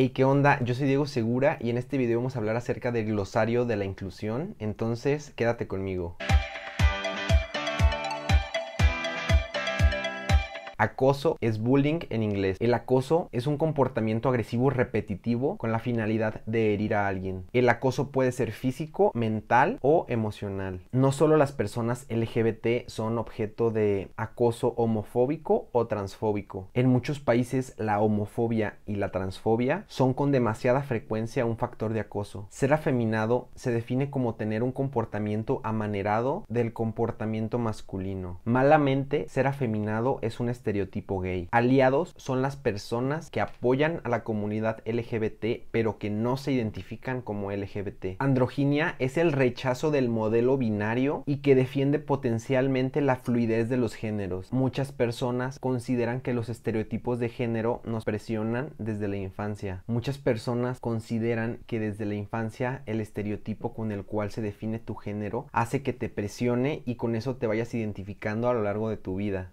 Hey, ¿qué onda? Yo soy Diego Segura y en este video vamos a hablar acerca del glosario de la inclusión, entonces quédate conmigo. Acoso es bullying en inglés. El acoso es un comportamiento agresivo repetitivo con la finalidad de herir a alguien. El acoso puede ser físico, mental o emocional. No solo las personas LGBT son objeto de acoso homofóbico o transfóbico. En muchos países la homofobia y la transfobia son con demasiada frecuencia un factor de acoso. Ser afeminado se define como tener un comportamiento amanerado del comportamiento masculino. Malamente, ser afeminado es un estereotipo estereotipo gay. Aliados son las personas que apoyan a la comunidad LGBT pero que no se identifican como LGBT. Androginia es el rechazo del modelo binario y que defiende potencialmente la fluidez de los géneros. Muchas personas consideran que los estereotipos de género nos presionan desde la infancia. Muchas personas consideran que desde la infancia el estereotipo con el cual se define tu género hace que te presione y con eso te vayas identificando a lo largo de tu vida.